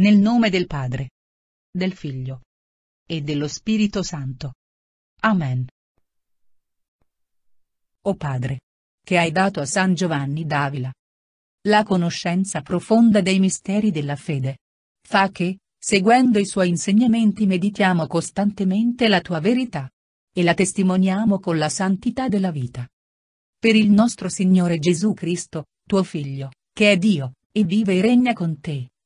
Nel nome del Padre, del Figlio e dello Spirito Santo. Amen. O Padre, che hai dato a San Giovanni d'Avila la conoscenza profonda dei misteri della fede. Fa che, seguendo i suoi insegnamenti meditiamo costantemente la tua verità. E la testimoniamo con la santità della vita. Per il nostro Signore Gesù Cristo, tuo Figlio, che è Dio, e vive e regna con te,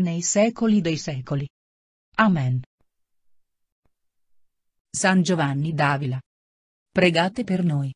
nei secoli dei secoli. Amen. San Giovanni d'Avila. Pregate per noi.